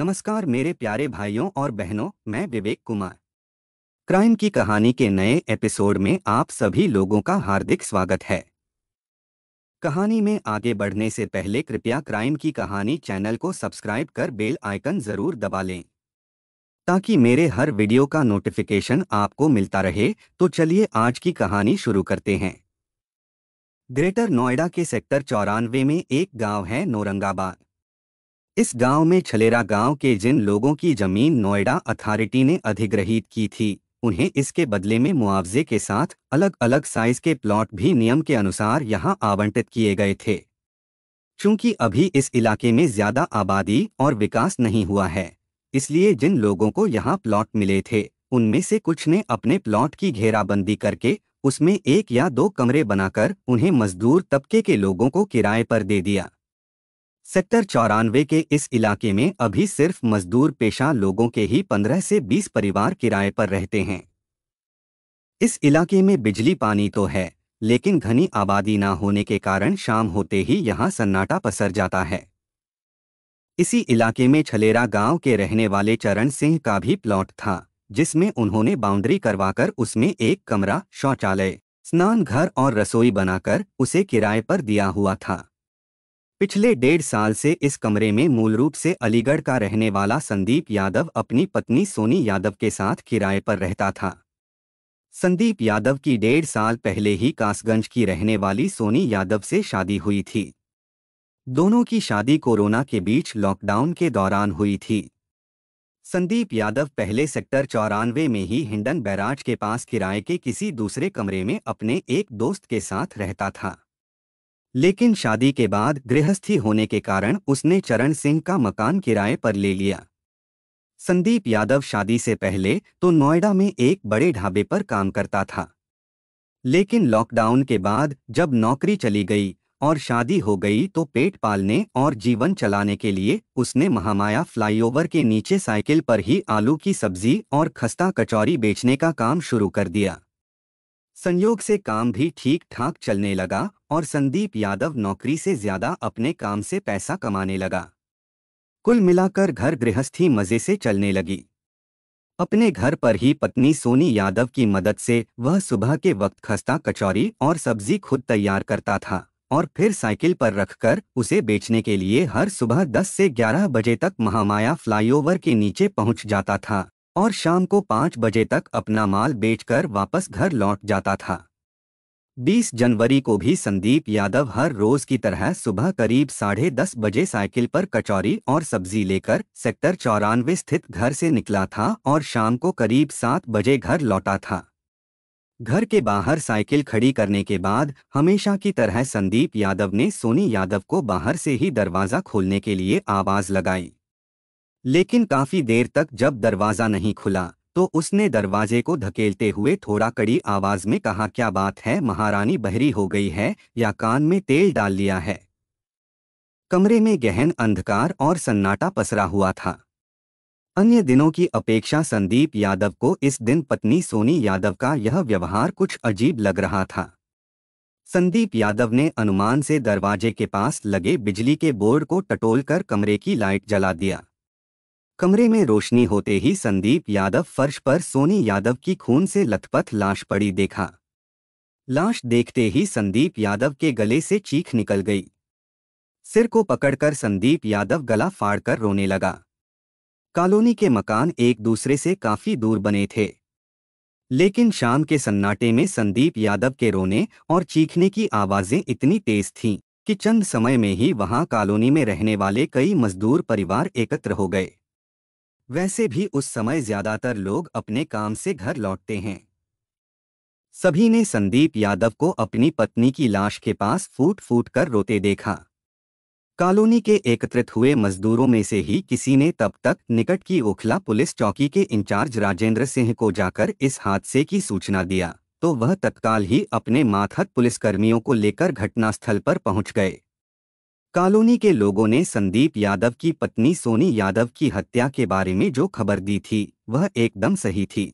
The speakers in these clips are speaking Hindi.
नमस्कार मेरे प्यारे भाइयों और बहनों मैं विवेक कुमार क्राइम की कहानी के नए एपिसोड में आप सभी लोगों का हार्दिक स्वागत है कहानी में आगे बढ़ने से पहले कृपया क्राइम की कहानी चैनल को सब्सक्राइब कर बेल आइकन जरूर दबा लें ताकि मेरे हर वीडियो का नोटिफिकेशन आपको मिलता रहे तो चलिए आज की कहानी शुरू करते हैं ग्रेटर नोएडा के सेक्टर चौरानवे में एक गांव है नौरंगाबाद इस गांव में छलेरा गांव के जिन लोगों की जमीन नोएडा अथॉरिटी ने अधिग्रहित की थी उन्हें इसके बदले में मुआवजे के साथ अलग अलग साइज के प्लॉट भी नियम के अनुसार यहां आवंटित किए गए थे चूंकि अभी इस इलाके में ज्यादा आबादी और विकास नहीं हुआ है इसलिए जिन लोगों को यहाँ प्लॉट मिले थे उनमें से कुछ ने अपने प्लॉट की घेराबंदी करके उसमें एक या दो कमरे बनाकर उन्हें मजदूर तबके के लोगों को किराए पर दे दिया सेक्टर चौरानवे के इस इलाके में अभी सिर्फ मजदूर पेशा लोगों के ही 15 से 20 परिवार किराए पर रहते हैं इस इलाके में बिजली पानी तो है लेकिन घनी आबादी ना होने के कारण शाम होते ही यहाँ सन्नाटा पसर जाता है इसी इलाके में छलेरा गांव के रहने वाले चरण सिंह का भी प्लॉट था जिसमें उन्होंने बाउंड्री करवाकर उसमें एक कमरा शौचालय स्नान घर और रसोई बनाकर उसे किराए पर दिया हुआ था पिछले डेढ़ साल से इस कमरे में मूल रूप से अलीगढ़ का रहने वाला संदीप यादव अपनी पत्नी सोनी यादव के साथ किराए पर रहता था संदीप यादव की डेढ़ साल पहले ही कासगंज की रहने वाली सोनी यादव से शादी हुई थी दोनों की शादी कोरोना के बीच लॉकडाउन के दौरान हुई थी संदीप यादव पहले सेक्टर चौरानवे में ही हिंडन बैराज के पास किराए के किसी दूसरे कमरे में अपने एक दोस्त के साथ रहता था लेकिन शादी के बाद गृहस्थी होने के कारण उसने चरण सिंह का मकान किराए पर ले लिया संदीप यादव शादी से पहले तो नोएडा में एक बड़े ढाबे पर काम करता था लेकिन लॉकडाउन के बाद जब नौकरी चली गई और शादी हो गई तो पेट पालने और जीवन चलाने के लिए उसने महामाया फ्लाईओवर के नीचे साइकिल पर ही आलू की सब्जी और खस्ता कचौरी बेचने का काम शुरू कर दिया संयोग से काम भी ठीक ठाक चलने लगा और संदीप यादव नौकरी से ज्यादा अपने काम से पैसा कमाने लगा कुल मिलाकर घर गृहस्थी मजे से चलने लगी अपने घर पर ही पत्नी सोनी यादव की मदद से वह सुबह के वक्त खस्ता कचौरी और सब्जी खुद तैयार करता था और फिर साइकिल पर रखकर उसे बेचने के लिए हर सुबह 10 से 11 बजे तक महामाया फ्लाईओवर के नीचे पहुंच जाता था और शाम को 5 बजे तक अपना माल बेचकर वापस घर लौट जाता था 20 जनवरी को भी संदीप यादव हर रोज की तरह सुबह करीब साढ़े दस बजे साइकिल पर कचौरी और सब्जी लेकर सेक्टर चौरानवे स्थित घर से निकला था और शाम को करीब सात बजे घर लौटा था घर के बाहर साइकिल खड़ी करने के बाद हमेशा की तरह संदीप यादव ने सोनी यादव को बाहर से ही दरवाज़ा खोलने के लिए आवाज़ लगाई लेकिन काफ़ी देर तक जब दरवाज़ा नहीं खुला तो उसने दरवाजे को धकेलते हुए थोड़ा कड़ी आवाज में कहा क्या बात है महारानी बहरी हो गई है या कान में तेल डाल लिया है कमरे में गहन अंधकार और सन्नाटा पसरा हुआ था अन्य दिनों की अपेक्षा संदीप यादव को इस दिन पत्नी सोनी यादव का यह व्यवहार कुछ अजीब लग रहा था संदीप यादव ने अनुमान से दरवाजे के पास लगे बिजली के बोर्ड को टटोलकर कमरे की लाइट जला दिया कमरे में रोशनी होते ही संदीप यादव फर्श पर सोनी यादव की खून से लथपथ लाश पड़ी देखा लाश देखते ही संदीप यादव के गले से चीख निकल गई सिर को पकड़कर संदीप यादव गला फाड़कर रोने लगा कॉलोनी के मकान एक दूसरे से काफी दूर बने थे लेकिन शाम के सन्नाटे में संदीप यादव के रोने और चीखने की आवाज़ें इतनी तेज थीं कि चंद समय में ही वहां कॉलोनी में रहने वाले कई मजदूर परिवार एकत्र हो गए वैसे भी उस समय ज्यादातर लोग अपने काम से घर लौटते हैं सभी ने संदीप यादव को अपनी पत्नी की लाश के पास फूट फूट कर रोते देखा कॉलोनी के एकत्रित हुए मजदूरों में से ही किसी ने तब तक निकट की ओखला पुलिस चौकी के इंचार्ज राजेंद्र सिंह को जाकर इस हादसे की सूचना दिया तो वह तत्काल ही अपने माथहत पुलिसकर्मियों को लेकर घटनास्थल पर पहुंच गए कॉलोनी के लोगों ने संदीप यादव की पत्नी सोनी यादव की हत्या के बारे में जो खबर दी थी वह एकदम सही थी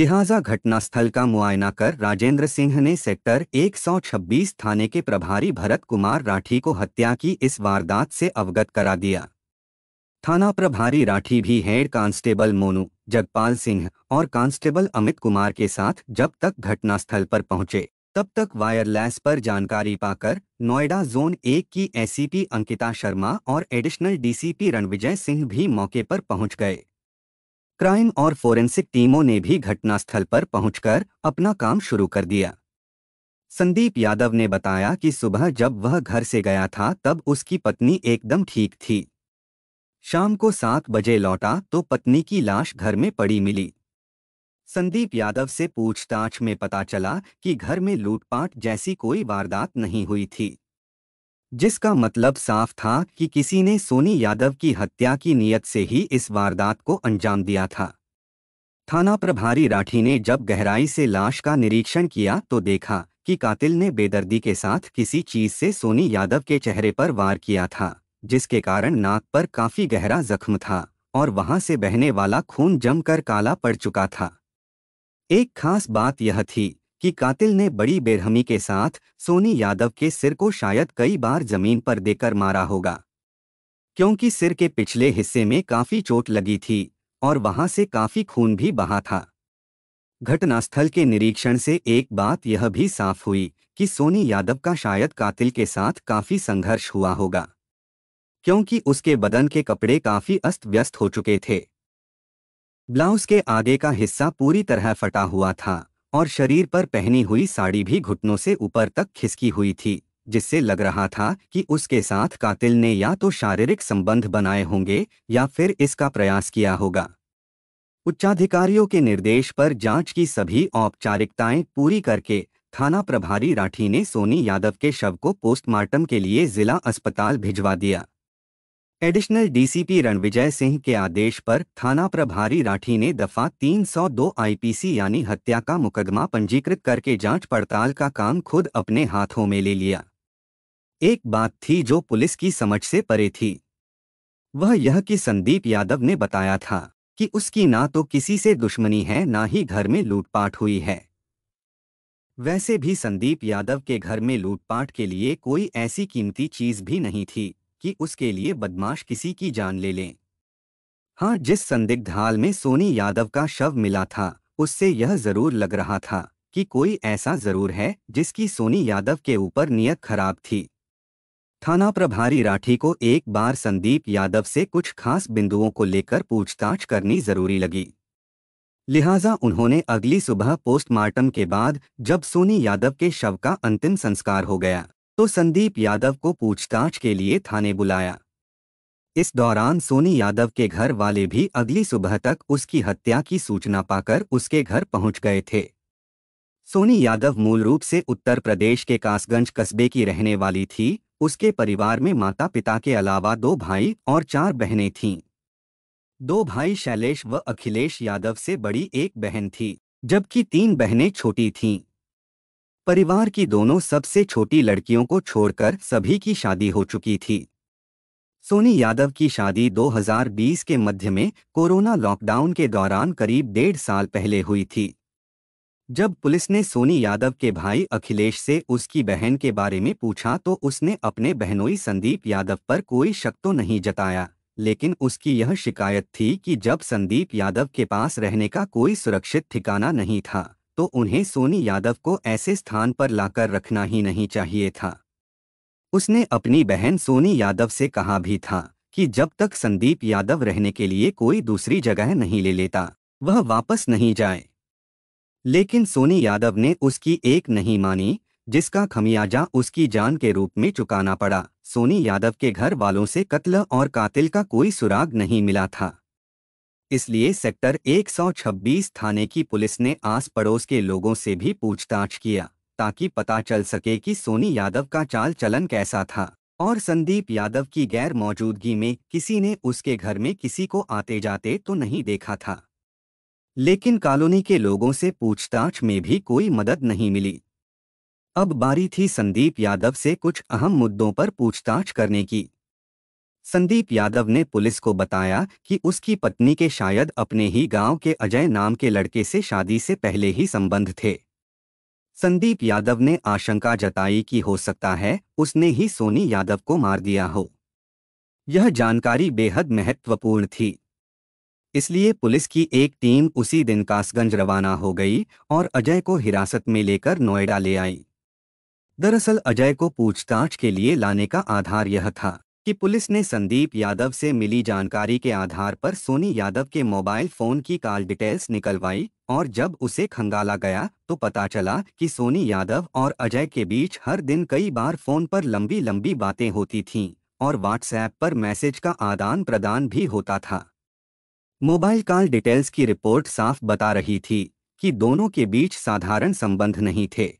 लिहाजा घटनास्थल का मुआयना कर राजेंद्र सिंह ने सेक्टर 126 थाने के प्रभारी भरत कुमार राठी को हत्या की इस वारदात से अवगत करा दिया थाना प्रभारी राठी भी हेड कांस्टेबल मोनू जगपाल सिंह और कांस्टेबल अमित कुमार के साथ जब तक घटनास्थल पर पहुंचे तब तक वायरलेस पर जानकारी पाकर नोएडा जोन एक की एसीपी अंकिता शर्मा और एडिशनल डीसीपी रणविजय सिंह भी मौके पर पहुंच गए क्राइम और फोरेंसिक टीमों ने भी घटनास्थल पर पहुंचकर अपना काम शुरू कर दिया संदीप यादव ने बताया कि सुबह जब वह घर से गया था तब उसकी पत्नी एकदम ठीक थी शाम को सात बजे लौटा तो पत्नी की लाश घर में पड़ी मिली संदीप यादव से पूछताछ में पता चला कि घर में लूटपाट जैसी कोई वारदात नहीं हुई थी जिसका मतलब साफ था कि किसी ने सोनी यादव की हत्या की नीयत से ही इस वारदात को अंजाम दिया था थाना प्रभारी राठी ने जब गहराई से लाश का निरीक्षण किया तो देखा कि कातिल ने बेदर्दी के साथ किसी चीज से सोनी यादव के चेहरे पर वार किया था जिसके कारण नाक पर काफी गहरा जख्म था और वहां से बहने वाला खून जमकर काला पड़ चुका था एक खास बात यह थी कि कातिल ने बड़ी बेरहमी के साथ सोनी यादव के सिर को शायद कई बार जमीन पर देकर मारा होगा क्योंकि सिर के पिछले हिस्से में काफी चोट लगी थी और वहां से काफी खून भी बहा था घटनास्थल के निरीक्षण से एक बात यह भी साफ हुई कि सोनी यादव का शायद कातिल के साथ काफी संघर्ष हुआ होगा क्योंकि उसके बदन के कपड़े काफी अस्त व्यस्त हो चुके थे ब्लाउज के आगे का हिस्सा पूरी तरह फटा हुआ था और शरीर पर पहनी हुई साड़ी भी घुटनों से ऊपर तक खिसकी हुई थी जिससे लग रहा था कि उसके साथ कातिल ने या तो शारीरिक संबंध बनाए होंगे या फिर इसका प्रयास किया होगा उच्चाधिकारियों के निर्देश पर जांच की सभी औपचारिकताएं पूरी करके थाना प्रभारी राठी ने सोनी यादव के शव को पोस्टमार्टम के लिए जिला अस्पताल भिजवा दिया एडिशनल डीसीपी रणविजय सिंह के आदेश पर थाना प्रभारी राठी ने दफा 302 आईपीसी यानी हत्या का मुकदमा पंजीकृत करके जांच पड़ताल का काम खुद अपने हाथों में ले लिया एक बात थी जो पुलिस की समझ से परे थी वह यह कि संदीप यादव ने बताया था कि उसकी ना तो किसी से दुश्मनी है ना ही घर में लूटपाट हुई है वैसे भी संदीप यादव के घर में लूटपाट के लिए कोई ऐसी कीमती चीज भी नहीं थी कि उसके लिए बदमाश किसी की जान ले लें हाँ जिस संदिग्ध हाल में सोनी यादव का शव मिला था उससे यह जरूर लग रहा था कि कोई ऐसा जरूर है जिसकी सोनी यादव के ऊपर नियत खराब थी थाना प्रभारी राठी को एक बार संदीप यादव से कुछ खास बिंदुओं को लेकर पूछताछ करनी जरूरी लगी लिहाजा उन्होंने अगली सुबह पोस्टमार्टम के बाद जब सोनी यादव के शव का अंतिम संस्कार हो गया तो संदीप यादव को पूछताछ के लिए थाने बुलाया इस दौरान सोनी यादव के घर वाले भी अगली सुबह तक उसकी हत्या की सूचना पाकर उसके घर पहुंच गए थे सोनी यादव मूल रूप से उत्तर प्रदेश के कासगंज कस्बे की रहने वाली थी उसके परिवार में माता पिता के अलावा दो भाई और चार बहनें थीं दो भाई शैलेश व अखिलेश यादव से बड़ी एक बहन थी जबकि तीन बहनें छोटी थीं परिवार की दोनों सबसे छोटी लड़कियों को छोड़कर सभी की शादी हो चुकी थी सोनी यादव की शादी 2020 के मध्य में कोरोना लॉकडाउन के दौरान करीब डेढ़ साल पहले हुई थी जब पुलिस ने सोनी यादव के भाई अखिलेश से उसकी बहन के बारे में पूछा तो उसने अपने बहनोई संदीप यादव पर कोई शक तो नहीं जताया लेकिन उसकी यह शिकायत थी कि जब संदीप यादव के पास रहने का कोई सुरक्षित ठिकाना नहीं था तो उन्हें सोनी यादव को ऐसे स्थान पर लाकर रखना ही नहीं चाहिए था उसने अपनी बहन सोनी यादव से कहा भी था कि जब तक संदीप यादव रहने के लिए कोई दूसरी जगह नहीं ले लेता वह वापस नहीं जाए लेकिन सोनी यादव ने उसकी एक नहीं मानी जिसका खमियाजा उसकी जान के रूप में चुकाना पड़ा सोनी यादव के घर वालों से कत्ल और कातिल का कोई सुराग नहीं मिला था इसलिए सेक्टर 126 थाने की पुलिस ने आस पड़ोस के लोगों से भी पूछताछ किया ताकि पता चल सके कि सोनी यादव का चाल चलन कैसा था और संदीप यादव की गैर मौजूदगी में किसी ने उसके घर में किसी को आते जाते तो नहीं देखा था लेकिन कॉलोनी के लोगों से पूछताछ में भी कोई मदद नहीं मिली अब बारी थी संदीप यादव से कुछ अहम मुद्दों पर पूछताछ करने की संदीप यादव ने पुलिस को बताया कि उसकी पत्नी के शायद अपने ही गांव के अजय नाम के लड़के से शादी से पहले ही संबंध थे संदीप यादव ने आशंका जताई कि हो सकता है उसने ही सोनी यादव को मार दिया हो यह जानकारी बेहद महत्वपूर्ण थी इसलिए पुलिस की एक टीम उसी दिन कासगंज रवाना हो गई और अजय को हिरासत में लेकर नोएडा ले आई दरअसल अजय को पूछताछ के लिए लाने का आधार यह था कि पुलिस ने संदीप यादव से मिली जानकारी के आधार पर सोनी यादव के मोबाइल फोन की कॉल डिटेल्स निकलवाई और जब उसे खंगाला गया तो पता चला कि सोनी यादव और अजय के बीच हर दिन कई बार फोन पर लंबी लंबी बातें होती थीं और व्हाट्सएप पर मैसेज का आदान प्रदान भी होता था मोबाइल कॉल डिटेल्स की रिपोर्ट साफ बता रही थी कि दोनों के बीच साधारण संबंध नहीं थे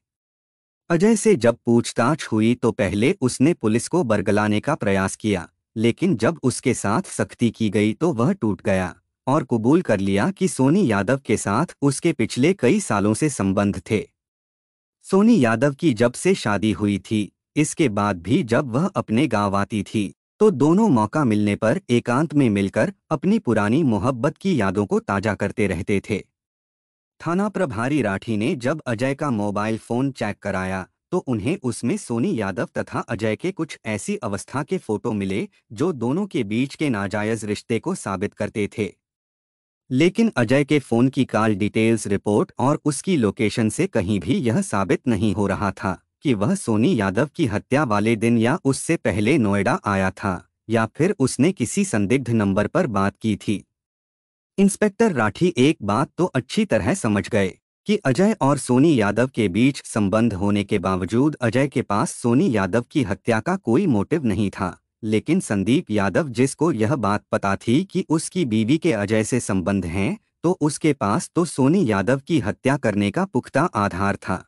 अजय से जब पूछताछ हुई तो पहले उसने पुलिस को बरगलाने का प्रयास किया लेकिन जब उसके साथ सख्ती की गई तो वह टूट गया और कबूल कर लिया कि सोनी यादव के साथ उसके पिछले कई सालों से संबंध थे सोनी यादव की जब से शादी हुई थी इसके बाद भी जब वह अपने गांव आती थी तो दोनों मौका मिलने पर एकांत में मिलकर अपनी पुरानी मोहब्बत की यादों को ताजा करते रहते थे थाना प्रभारी राठी ने जब अजय का मोबाइल फोन चेक कराया तो उन्हें उसमें सोनी यादव तथा अजय के कुछ ऐसी अवस्था के फोटो मिले जो दोनों के बीच के नाजायज रिश्ते को साबित करते थे लेकिन अजय के फोन की कॉल डिटेल्स रिपोर्ट और उसकी लोकेशन से कहीं भी यह साबित नहीं हो रहा था कि वह सोनी यादव की हत्या वाले दिन या उससे पहले नोएडा आया था या फिर उसने किसी संदिग्ध नंबर पर बात की थी इंस्पेक्टर राठी एक बात तो अच्छी तरह समझ गए कि अजय और सोनी यादव के बीच संबंध होने के बावजूद अजय के पास सोनी यादव की हत्या का कोई मोटिव नहीं था लेकिन संदीप यादव जिसको यह बात पता थी कि उसकी बीवी के अजय से संबंध हैं तो उसके पास तो सोनी यादव की हत्या करने का पुख्ता आधार था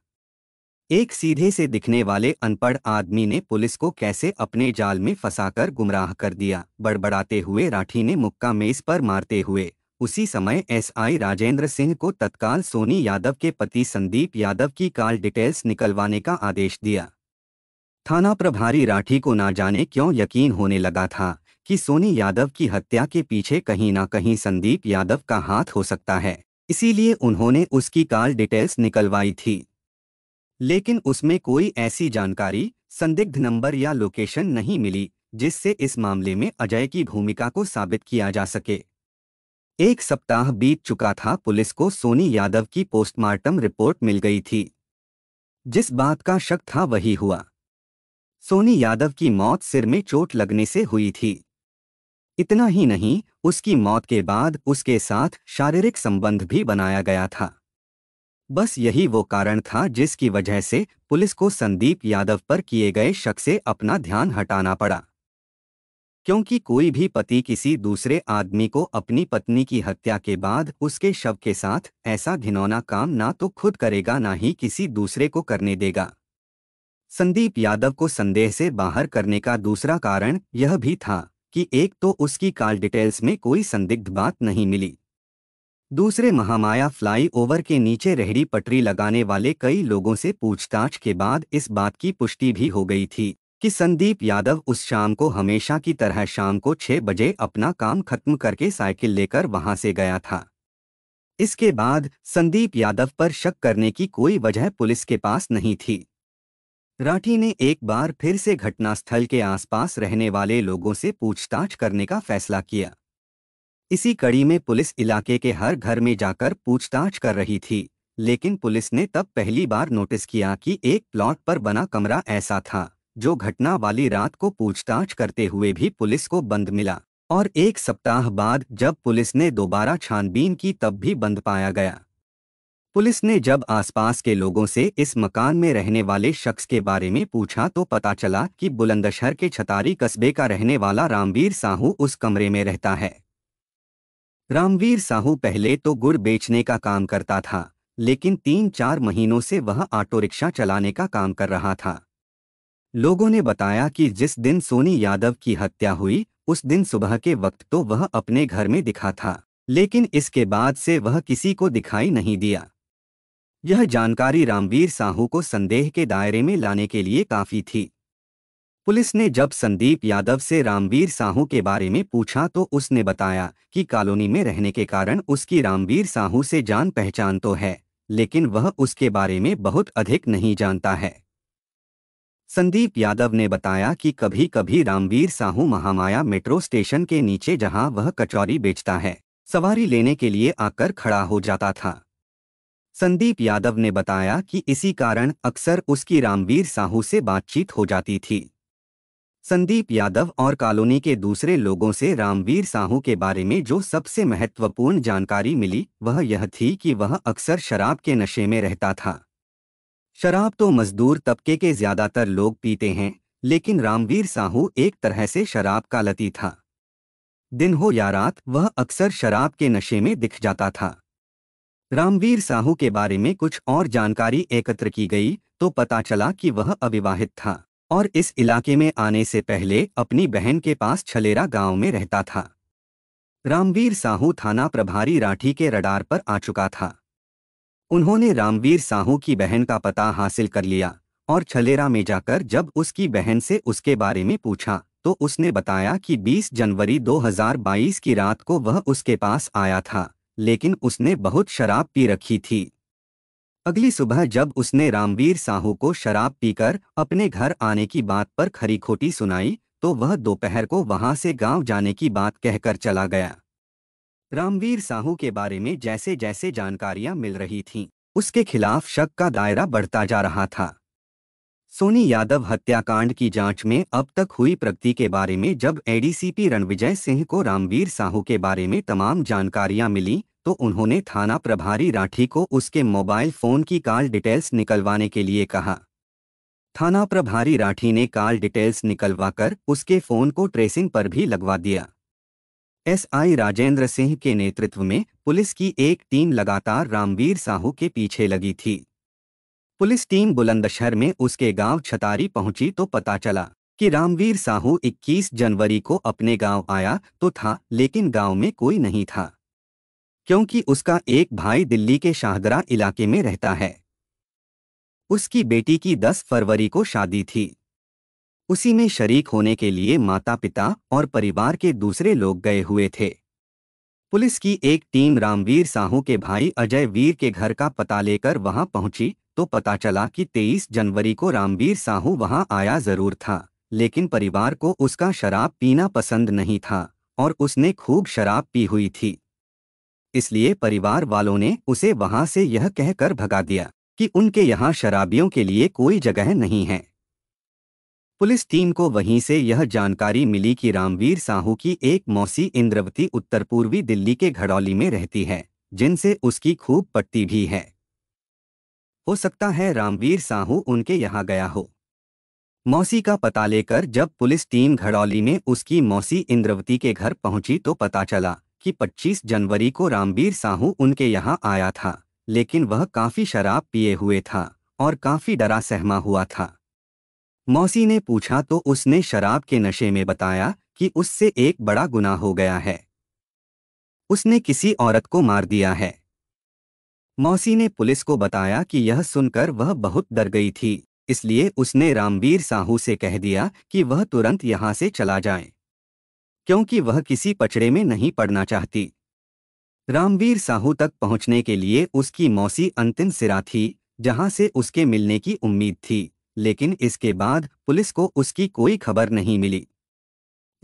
एक सीधे से दिखने वाले अनपढ़ आदमी ने पुलिस को कैसे अपने जाल में फंसाकर गुमराह कर दिया बड़बड़ाते हुए राठी ने मुक्का मेज पर मारते हुए उसी समय एसआई राजेंद्र सिंह को तत्काल सोनी यादव के पति संदीप यादव की कॉल डिटेल्स निकलवाने का आदेश दिया थाना प्रभारी राठी को ना जाने क्यों यकीन होने लगा था कि सोनी यादव की हत्या के पीछे कहीं ना कहीं संदीप यादव का हाथ हो सकता है इसीलिए उन्होंने उसकी कॉल डिटेल्स निकलवाई थी लेकिन उसमें कोई ऐसी जानकारी संदिग्ध नंबर या लोकेशन नहीं मिली जिससे इस मामले में अजय की भूमिका को साबित किया जा सके एक सप्ताह बीत चुका था पुलिस को सोनी यादव की पोस्टमार्टम रिपोर्ट मिल गई थी जिस बात का शक था वही हुआ सोनी यादव की मौत सिर में चोट लगने से हुई थी इतना ही नहीं उसकी मौत के बाद उसके साथ शारीरिक संबंध भी बनाया गया था बस यही वो कारण था जिसकी वजह से पुलिस को संदीप यादव पर किए गए शक से अपना ध्यान हटाना पड़ा क्योंकि कोई भी पति किसी दूसरे आदमी को अपनी पत्नी की हत्या के बाद उसके शव के साथ ऐसा घिनौना काम ना तो खुद करेगा ना ही किसी दूसरे को करने देगा संदीप यादव को संदेह से बाहर करने का दूसरा कारण यह भी था कि एक तो उसकी कॉल डिटेल्स में कोई संदिग्ध बात नहीं मिली दूसरे महामाया फ्लाईओवर के नीचे रेहड़ी पटरी लगाने वाले कई लोगों से पूछताछ के बाद इस बात की पुष्टि भी हो गई थी कि संदीप यादव उस शाम को हमेशा की तरह शाम को छह बजे अपना काम खत्म करके साइकिल लेकर वहां से गया था इसके बाद संदीप यादव पर शक करने की कोई वजह पुलिस के पास नहीं थी राठी ने एक बार फिर से घटनास्थल के आसपास रहने वाले लोगों से पूछताछ करने का फैसला किया इसी कड़ी में पुलिस इलाके के हर घर में जाकर पूछताछ कर रही थी लेकिन पुलिस ने तब पहली बार नोटिस किया कि एक प्लॉट पर बना कमरा ऐसा था जो घटना वाली रात को पूछताछ करते हुए भी पुलिस को बंद मिला और एक सप्ताह बाद जब पुलिस ने दोबारा छानबीन की तब भी बंद पाया गया पुलिस ने जब आसपास के लोगों से इस मकान में रहने वाले शख्स के बारे में पूछा तो पता चला कि बुलंदशहर के छतारी कस्बे का रहने वाला रामवीर साहू उस कमरे में रहता है रामवीर साहू पहले तो गुड़ बेचने का काम करता था लेकिन तीन चार महीनों से वह ऑटो रिक्शा चलाने का काम कर रहा था लोगों ने बताया कि जिस दिन सोनी यादव की हत्या हुई उस दिन सुबह के वक्त तो वह अपने घर में दिखा था लेकिन इसके बाद से वह किसी को दिखाई नहीं दिया यह जानकारी रामवीर साहू को संदेह के दायरे में लाने के लिए काफी थी पुलिस ने जब संदीप यादव से रामवीर साहू के बारे में पूछा तो उसने बताया कि कॉलोनी में रहने के कारण उसकी रामवीर साहू से जान पहचान तो है लेकिन वह उसके बारे में बहुत अधिक नहीं जानता है संदीप यादव ने बताया कि कभी कभी रामवीर साहू महामाया मेट्रो स्टेशन के नीचे जहां वह कचौरी बेचता है सवारी लेने के लिए आकर खड़ा हो जाता था संदीप यादव ने बताया कि इसी कारण अक्सर उसकी रामवीर साहू से बातचीत हो जाती थी संदीप यादव और कॉलोनी के दूसरे लोगों से रामवीर साहू के बारे में जो सबसे महत्वपूर्ण जानकारी मिली वह यह थी कि वह अक्सर शराब के नशे में रहता था शराब तो मजदूर तबके के ज्यादातर लोग पीते हैं लेकिन रामवीर साहू एक तरह से शराब का लती था दिन हो या रात वह अक्सर शराब के नशे में दिख जाता था रामवीर साहू के बारे में कुछ और जानकारी एकत्र की गई तो पता चला कि वह अविवाहित था और इस इलाके में आने से पहले अपनी बहन के पास छलेरा गांव में रहता था रामवीर साहू थाना प्रभारी राठी के रडार पर आ चुका था उन्होंने रामवीर साहू की बहन का पता हासिल कर लिया और छलेरा में जाकर जब उसकी बहन से उसके बारे में पूछा तो उसने बताया कि 20 जनवरी 2022 की रात को वह उसके पास आया था लेकिन उसने बहुत शराब पी रखी थी अगली सुबह जब उसने रामवीर साहू को शराब पीकर अपने घर आने की बात पर खरी खोटी सुनाई तो वह दोपहर को वहां से गांव जाने की बात कहकर चला गया रामवीर साहू के बारे में जैसे जैसे जानकारियां मिल रही थीं उसके खिलाफ शक का दायरा बढ़ता जा रहा था सोनी यादव हत्याकांड की जांच में अब तक हुई प्रगति के बारे में जब एडीसीपी रणविजय सिंह को रामवीर साहू के बारे में तमाम जानकारियां मिली तो उन्होंने थाना प्रभारी राठी को उसके मोबाइल फोन की कॉल डिटेल्स निकलवाने के लिए कहा थाना प्रभारी राठी ने कॉल डिटेल्स निकलवाकर उसके फोन को ट्रेसिंग पर भी लगवा दिया एसआई राजेंद्र सिंह के नेतृत्व में पुलिस की एक टीम लगातार रामवीर साहू के पीछे लगी थी पुलिस टीम बुलंदशहर में उसके गांव छतारी पहुंची तो पता चला कि रामवीर साहू 21 जनवरी को अपने गांव आया तो था लेकिन गांव में कोई नहीं था क्योंकि उसका एक भाई दिल्ली के शाहदरा इलाके में रहता है उसकी बेटी की 10 फरवरी को शादी थी उसी में शरीक होने के लिए माता पिता और परिवार के दूसरे लोग गए हुए थे पुलिस की एक टीम रामवीर साहू के भाई अजय वीर के घर का पता लेकर वहां पहुंची तो पता चला कि 23 जनवरी को रामवीर साहू वहां आया जरूर था लेकिन परिवार को उसका शराब पीना पसंद नहीं था और उसने खूब शराब पी हुई थी इसलिए परिवार वालों ने उसे वहां से यह कहकर भगा दिया कि उनके यहाँ शराबियों के लिए कोई जगह नहीं है पुलिस टीम को वहीं से यह जानकारी मिली कि रामवीर साहू की एक मौसी इंद्रवती उत्तर पूर्वी दिल्ली के घड़ौली में रहती है जिनसे उसकी खूब पट्टी भी है हो सकता है रामवीर साहू उनके यहाँ गया हो मौसी का पता लेकर जब पुलिस टीम घड़ौली में उसकी मौसी इंद्रवती के घर पहुंची तो पता चला कि 25 जनवरी को रामवीर साहू उनके यहाँ आया था लेकिन वह काफ़ी शराब पिए हुए था और काफ़ी डरा सहमा हुआ था मौसी ने पूछा तो उसने शराब के नशे में बताया कि उससे एक बड़ा गुना हो गया है उसने किसी औरत को मार दिया है मौसी ने पुलिस को बताया कि यह सुनकर वह बहुत डर गई थी इसलिए उसने रामवीर साहू से कह दिया कि वह तुरंत यहां से चला जाए क्योंकि वह किसी पचड़े में नहीं पड़ना चाहती रामवीर साहू तक पहुंचने के लिए उसकी मौसी अंतिम सिरा थी जहां से उसके मिलने की उम्मीद थी लेकिन इसके बाद पुलिस को उसकी कोई खबर नहीं मिली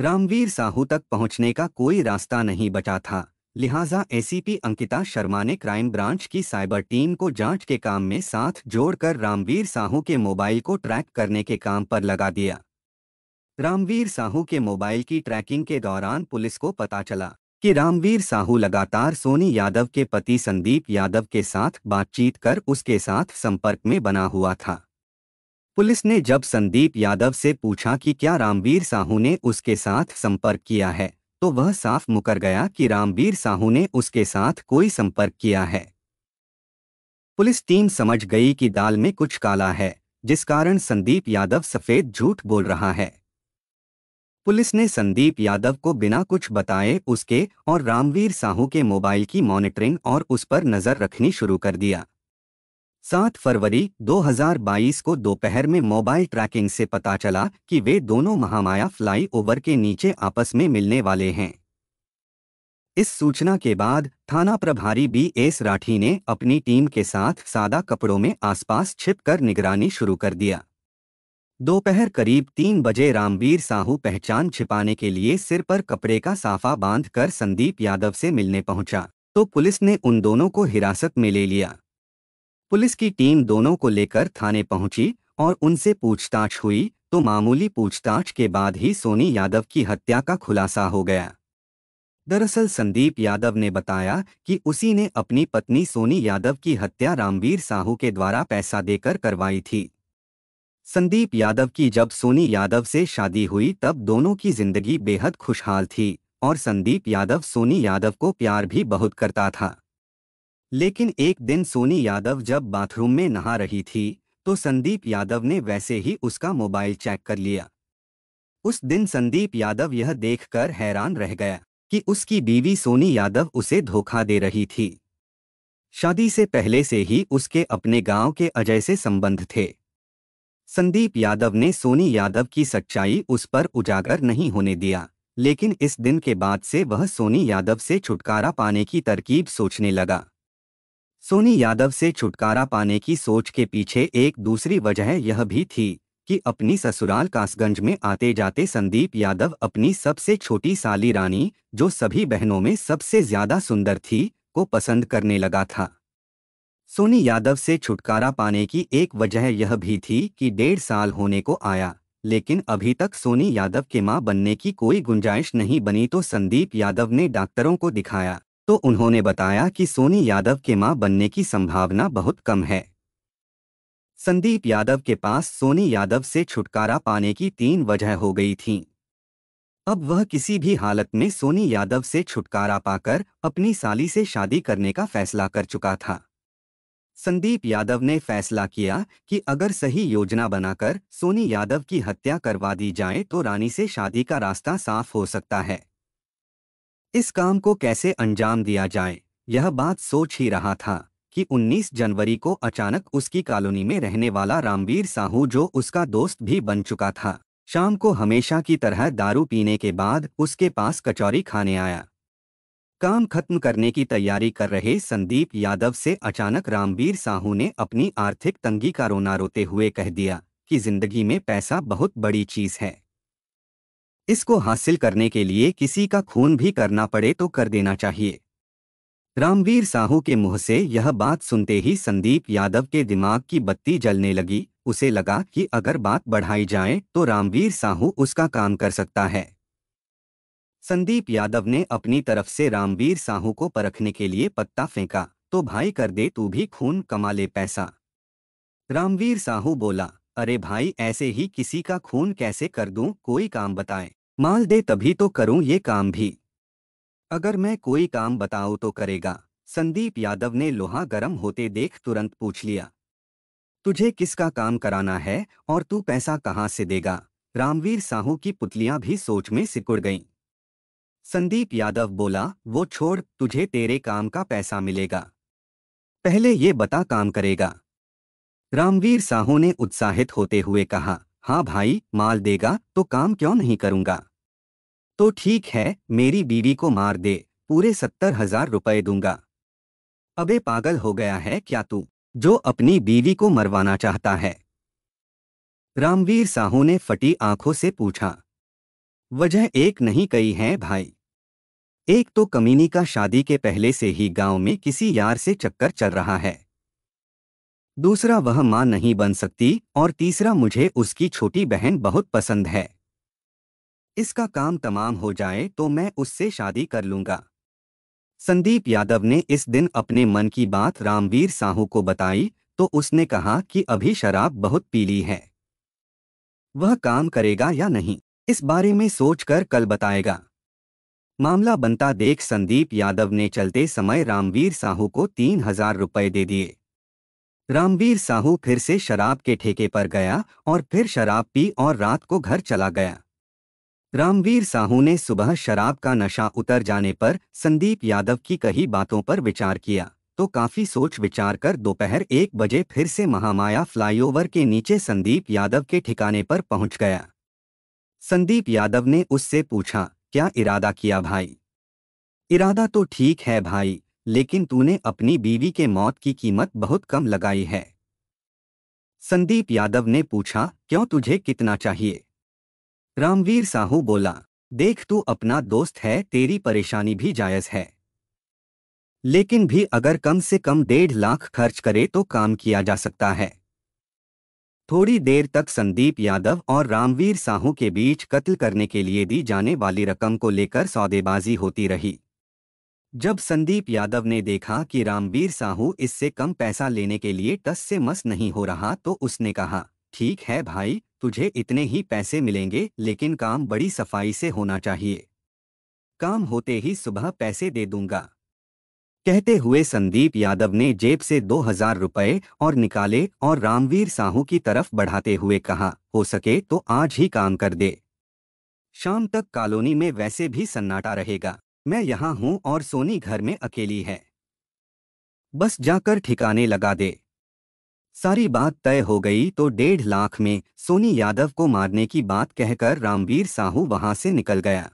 रामवीर साहू तक पहुंचने का कोई रास्ता नहीं बचा था लिहाजा एसीपी अंकिता शर्मा ने क्राइम ब्रांच की साइबर टीम को जांच के काम में साथ जोड़कर रामवीर साहू के मोबाइल को ट्रैक करने के काम पर लगा दिया रामवीर साहू के मोबाइल की ट्रैकिंग के दौरान पुलिस को पता चला कि रामवीर साहू लगातार सोनी यादव के पति संदीप यादव के साथ बातचीत कर उसके साथ संपर्क में बना हुआ था पुलिस ने जब संदीप यादव से पूछा कि क्या रामवीर साहू ने उसके साथ संपर्क किया है तो वह साफ मुकर गया कि रामवीर साहू ने उसके साथ कोई संपर्क किया है पुलिस टीम समझ गई कि दाल में कुछ काला है जिस कारण संदीप यादव सफेद झूठ बोल रहा है पुलिस ने संदीप यादव को बिना कुछ बताए उसके और रामवीर साहू के मोबाइल की मॉनिटरिंग और उस पर नजर रखनी शुरू कर दिया सात फरवरी 2022 को दोपहर में मोबाइल ट्रैकिंग से पता चला कि वे दोनों महामाया फ्लाईओवर के नीचे आपस में मिलने वाले हैं इस सूचना के बाद थाना प्रभारी बी एस राठी ने अपनी टीम के साथ सादा कपड़ों में आसपास छिपकर निगरानी शुरू कर दिया दोपहर करीब तीन बजे रामवीर साहू पहचान छिपाने के लिए सिर पर कपड़े का साफा बांधकर संदीप यादव से मिलने पहुंचा तो पुलिस ने उन दोनों को हिरासत में ले लिया पुलिस की टीम दोनों को लेकर थाने पहुंची और उनसे पूछताछ हुई तो मामूली पूछताछ के बाद ही सोनी यादव की हत्या का खुलासा हो गया दरअसल संदीप यादव ने बताया कि उसी ने अपनी पत्नी सोनी यादव की हत्या रामवीर साहू के द्वारा पैसा देकर करवाई थी संदीप यादव की जब सोनी यादव से शादी हुई तब दोनों की जिंदगी बेहद खुशहाल थी और संदीप यादव सोनी यादव को प्यार भी बहुत करता था लेकिन एक दिन सोनी यादव जब बाथरूम में नहा रही थी तो संदीप यादव ने वैसे ही उसका मोबाइल चेक कर लिया उस दिन संदीप यादव यह देखकर हैरान रह गया कि उसकी बीवी सोनी यादव उसे धोखा दे रही थी शादी से पहले से ही उसके अपने गांव के अजय से संबंध थे संदीप यादव ने सोनी यादव की सच्चाई उस पर उजागर नहीं होने दिया लेकिन इस दिन के बाद से वह सोनी यादव से छुटकारा पाने की तरकीब सोचने लगा सोनी यादव से छुटकारा पाने की सोच के पीछे एक दूसरी वजह यह भी थी कि अपनी ससुराल कासगंज में आते जाते संदीप यादव अपनी सबसे छोटी साली रानी जो सभी बहनों में सबसे ज्यादा सुंदर थी को पसंद करने लगा था सोनी यादव से छुटकारा पाने की एक वजह यह भी थी कि डेढ़ साल होने को आया लेकिन अभी तक सोनी यादव के मां बनने की कोई गुंजाइश नहीं बनी तो संदीप यादव ने डॉक्टरों को दिखाया तो उन्होंने बताया कि सोनी यादव के मां बनने की संभावना बहुत कम है संदीप यादव के पास सोनी यादव से छुटकारा पाने की तीन वजह हो गई थी अब वह किसी भी हालत में सोनी यादव से छुटकारा पाकर अपनी साली से शादी करने का फैसला कर चुका था संदीप यादव ने फैसला किया कि अगर सही योजना बनाकर सोनी यादव की हत्या करवा दी जाए तो रानी से शादी का रास्ता साफ हो सकता है इस काम को कैसे अंजाम दिया जाए यह बात सोच ही रहा था कि 19 जनवरी को अचानक उसकी कॉलोनी में रहने वाला रामवीर साहू जो उसका दोस्त भी बन चुका था शाम को हमेशा की तरह दारू पीने के बाद उसके पास कचौरी खाने आया काम खत्म करने की तैयारी कर रहे संदीप यादव से अचानक रामवीर साहू ने अपनी आर्थिक तंगी का रोना रोते हुए कह दिया कि जिंदगी में पैसा बहुत बड़ी चीज है इसको हासिल करने के लिए किसी का खून भी करना पड़े तो कर देना चाहिए रामवीर साहू के मुंह से यह बात सुनते ही संदीप यादव के दिमाग की बत्ती जलने लगी उसे लगा कि अगर बात बढ़ाई जाए तो रामवीर साहू उसका काम कर सकता है संदीप यादव ने अपनी तरफ से रामवीर साहू को परखने के लिए पत्ता फेंका तो भाई कर दे तू भी खून कमा ले पैसा रामवीर साहू बोला अरे भाई ऐसे ही किसी का खून कैसे कर दूं कोई काम बताएं माल दे तभी तो करूं ये काम भी अगर मैं कोई काम बताऊं तो करेगा संदीप यादव ने लोहा गरम होते देख तुरंत पूछ लिया तुझे किसका काम कराना है और तू पैसा कहाँ से देगा रामवीर साहू की पुतलियां भी सोच में सिकुड़ गईं संदीप यादव बोला वो छोड़ तुझे तेरे काम का पैसा मिलेगा पहले ये बता काम करेगा रामवीर साहू ने उत्साहित होते हुए कहा हाँ भाई माल देगा तो काम क्यों नहीं करूंगा तो ठीक है मेरी बीवी को मार दे पूरे सत्तर हजार रुपये दूंगा अबे पागल हो गया है क्या तू जो अपनी बीवी को मरवाना चाहता है रामवीर साहू ने फटी आंखों से पूछा वजह एक नहीं कई है भाई एक तो कमीनी का शादी के पहले से ही गांव में किसी यार से चक्कर चल रहा है दूसरा वह मां नहीं बन सकती और तीसरा मुझे उसकी छोटी बहन बहुत पसंद है इसका काम तमाम हो जाए तो मैं उससे शादी कर लूंगा संदीप यादव ने इस दिन अपने मन की बात रामवीर साहू को बताई तो उसने कहा कि अभी शराब बहुत पीली है वह काम करेगा या नहीं इस बारे में सोचकर कल बताएगा मामला बनता देख संदीप यादव ने चलते समय रामवीर साहू को तीन हजार रुपये दे दिए रामवीर साहू फिर से शराब के ठेके पर गया और फिर शराब पी और रात को घर चला गया रामवीर साहू ने सुबह शराब का नशा उतर जाने पर संदीप यादव की कही बातों पर विचार किया तो काफी सोच विचार कर दोपहर एक बजे फिर से महामाया फ्लाईओवर के नीचे संदीप यादव के ठिकाने पर पहुंच गया संदीप यादव ने उससे पूछा क्या इरादा किया भाई इरादा तो ठीक है भाई लेकिन तूने अपनी बीवी के मौत की कीमत बहुत कम लगाई है संदीप यादव ने पूछा क्यों तुझे कितना चाहिए रामवीर साहू बोला देख तू अपना दोस्त है तेरी परेशानी भी जायज है लेकिन भी अगर कम से कम डेढ़ लाख खर्च करे तो काम किया जा सकता है थोड़ी देर तक संदीप यादव और रामवीर साहू के बीच कत्ल करने के लिए दी जाने वाली रकम को लेकर सौदेबाजी होती रही जब संदीप यादव ने देखा कि रामवीर साहू इससे कम पैसा लेने के लिए टस से मस नहीं हो रहा तो उसने कहा ठीक है भाई तुझे इतने ही पैसे मिलेंगे लेकिन काम बड़ी सफाई से होना चाहिए काम होते ही सुबह पैसे दे दूंगा कहते हुए संदीप यादव ने जेब से दो हजार रुपये और निकाले और रामवीर साहू की तरफ बढ़ाते हुए कहा हो सके तो आज ही काम कर दे शाम तक कॉलोनी में वैसे भी सन्नाटा रहेगा मैं यहां हूं और सोनी घर में अकेली है बस जाकर ठिकाने लगा दे सारी बात तय हो गई तो डेढ़ लाख में सोनी यादव को मारने की बात कहकर रामवीर साहू वहां से निकल गया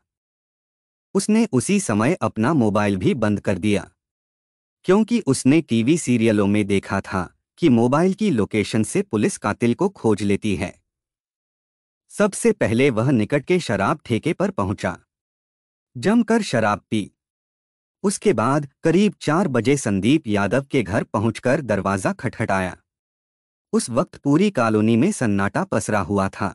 उसने उसी समय अपना मोबाइल भी बंद कर दिया क्योंकि उसने टीवी सीरियलों में देखा था कि मोबाइल की लोकेशन से पुलिस कातिल को खोज लेती है सबसे पहले वह निकट के शराब ठेके पर पहुंचा जमकर शराब पी उसके बाद करीब चार बजे संदीप यादव के घर पहुंचकर दरवाज़ा खटखटाया उस वक्त पूरी कॉलोनी में सन्नाटा पसरा हुआ था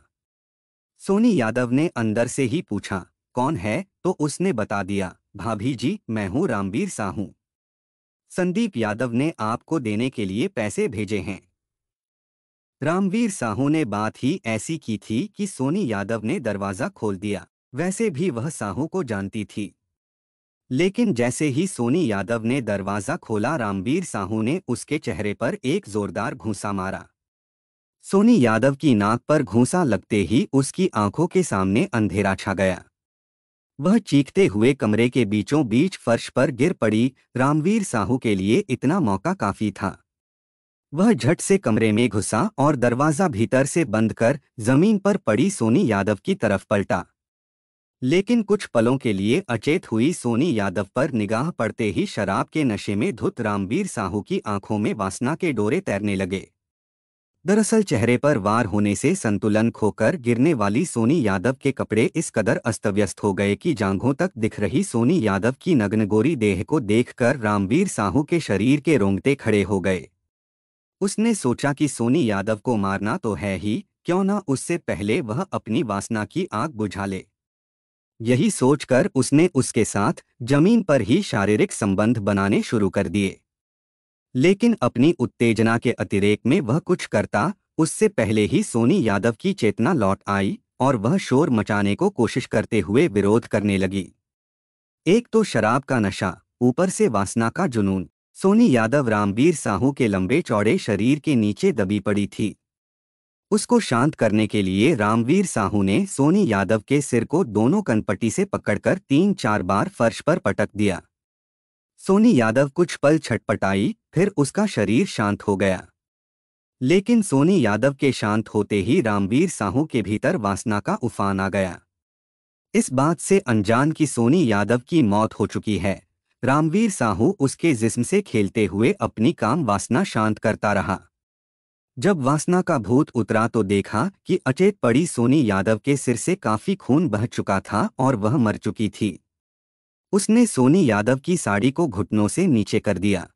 सोनी यादव ने अंदर से ही पूछा कौन है तो उसने बता दिया भाभी जी मैं हूँ रामवीर साहू संदीप यादव ने आपको देने के लिए पैसे भेजे हैं रामवीर साहू ने बात ही ऐसी की थी कि सोनी यादव ने दरवाज़ा खोल दिया वैसे भी वह साहू को जानती थी लेकिन जैसे ही सोनी यादव ने दरवाजा खोला रामवीर साहू ने उसके चेहरे पर एक जोरदार घूसा मारा सोनी यादव की नाक पर घूसा लगते ही उसकी आंखों के सामने अंधेरा छा गया वह चीखते हुए कमरे के बीचों बीच फर्श पर गिर पड़ी रामवीर साहू के लिए इतना मौका काफी था वह झट से कमरे में घुसा और दरवाजा भीतर से बंद कर जमीन पर पड़ी सोनी यादव की तरफ पलटा लेकिन कुछ पलों के लिए अचेत हुई सोनी यादव पर निगाह पड़ते ही शराब के नशे में धुत रामवीर साहू की आंखों में वासना के डोरे तैरने लगे दरअसल चेहरे पर वार होने से संतुलन खोकर गिरने वाली सोनी यादव के कपड़े इस कदर अस्तव्यस्त हो गए कि जांघों तक दिख रही सोनी यादव की नग्नगोरी देह को देखकर रामवीर साहू के शरीर के रोंगटे खड़े हो गए उसने सोचा कि सोनी यादव को मारना तो है ही क्यों ना उससे पहले वह अपनी वासना की आग बुझा ले यही सोचकर उसने उसके साथ जमीन पर ही शारीरिक संबंध बनाने शुरू कर दिए लेकिन अपनी उत्तेजना के अतिरेक में वह कुछ करता उससे पहले ही सोनी यादव की चेतना लौट आई और वह शोर मचाने को कोशिश करते हुए विरोध करने लगी एक तो शराब का नशा ऊपर से वासना का जुनून सोनी यादव रामवीर साहू के लंबे चौड़े शरीर के नीचे दबी पड़ी थी उसको शांत करने के लिए रामवीर साहू ने सोनी यादव के सिर को दोनों कनपट्टी से पकड़कर तीन चार बार फर्श पर पटक दिया सोनी यादव कुछ पल छटपटाई फिर उसका शरीर शांत हो गया लेकिन सोनी यादव के शांत होते ही रामवीर साहू के भीतर वासना का उफान आ गया इस बात से अनजान की सोनी यादव की मौत हो चुकी है रामवीर साहू उसके जिस्म से खेलते हुए अपनी काम वासना शांत करता रहा जब वासना का भूत उतरा तो देखा कि अचेत पड़ी सोनी यादव के सिर से काफी खून बह चुका था और वह मर चुकी थी उसने सोनी यादव की साड़ी को घुटनों से नीचे कर दिया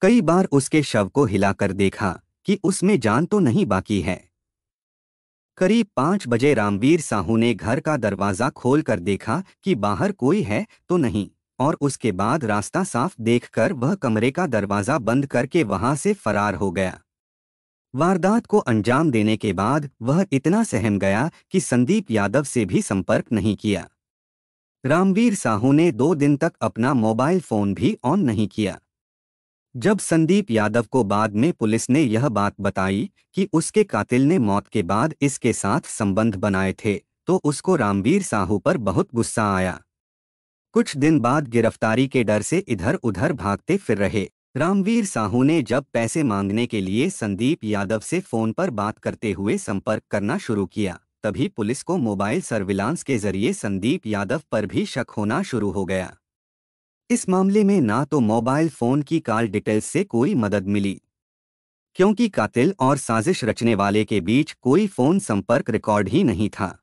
कई बार उसके शव को हिलाकर देखा कि उसमें जान तो नहीं बाकी है करीब पांच बजे रामवीर साहू ने घर का दरवाजा खोलकर देखा कि बाहर कोई है तो नहीं और उसके बाद रास्ता साफ देखकर वह कमरे का दरवाजा बंद करके वहां से फरार हो गया वारदात को अंजाम देने के बाद वह इतना सहम गया कि संदीप यादव से भी संपर्क नहीं किया रामवीर साहू ने दो दिन तक अपना मोबाइल फोन भी ऑन नहीं किया जब संदीप यादव को बाद में पुलिस ने यह बात बताई कि उसके कातिल ने मौत के बाद इसके साथ संबंध बनाए थे तो उसको रामवीर साहू पर बहुत गुस्सा आया कुछ दिन बाद गिरफ्तारी के डर से इधर उधर भागते फिर रहे रामवीर साहू ने जब पैसे मांगने के लिए संदीप यादव से फोन पर बात करते हुए संपर्क करना शुरू किया तभी पुलिस को मोबाइल सर्विलांस के जरिए संदीप यादव पर भी शक होना शुरू हो गया इस मामले में ना तो मोबाइल फोन की कॉल डिटेल्स से कोई मदद मिली क्योंकि कातिल और साजिश रचने वाले के बीच कोई फोन संपर्क रिकॉर्ड ही नहीं था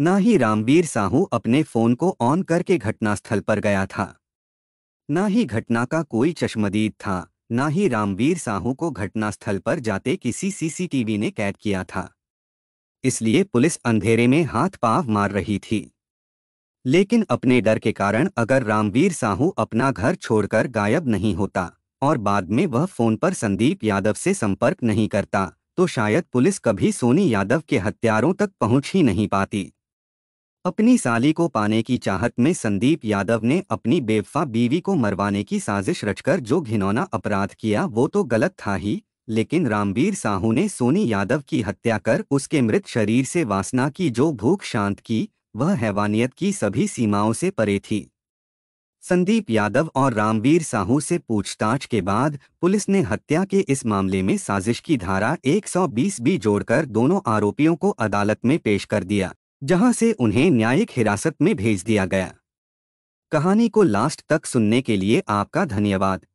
ना ही रामवीर साहू अपने फोन को ऑन करके घटनास्थल पर गया था न ही घटना का कोई चश्मदीद था न ही रामवीर साहू को घटनास्थल पर जाते किसी सीसीटीवी ने कैद किया था इसलिए पुलिस अंधेरे में हाथ पाव मार रही थी लेकिन अपने डर के कारण अगर रामवीर साहू अपना घर छोड़कर गायब नहीं होता और बाद में वह फोन पर संदीप यादव से संपर्क नहीं करता तो शायद पुलिस कभी सोनी यादव के हत्यारों तक पहुंच ही नहीं पाती अपनी साली को पाने की चाहत में संदीप यादव ने अपनी बेवफा बीवी को मरवाने की साजिश रचकर जो घिनौना अपराध किया वो तो गलत था ही लेकिन रामवीर साहू ने सोनी यादव की हत्या कर उसके मृत शरीर से वासना की जो भूख शांत की वह हैवानियत की सभी सीमाओं से परे थी संदीप यादव और रामवीर साहू से पूछताछ के बाद पुलिस ने हत्या के इस मामले में साजिश की धारा 120 बी जोड़कर दोनों आरोपियों को अदालत में पेश कर दिया जहां से उन्हें न्यायिक हिरासत में भेज दिया गया कहानी को लास्ट तक सुनने के लिए आपका धन्यवाद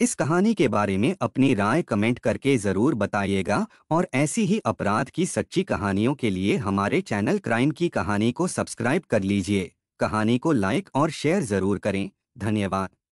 इस कहानी के बारे में अपनी राय कमेंट करके ज़रूर बताइएगा और ऐसी ही अपराध की सच्ची कहानियों के लिए हमारे चैनल क्राइम की कहानी को सब्सक्राइब कर लीजिए कहानी को लाइक और शेयर ज़रूर करें धन्यवाद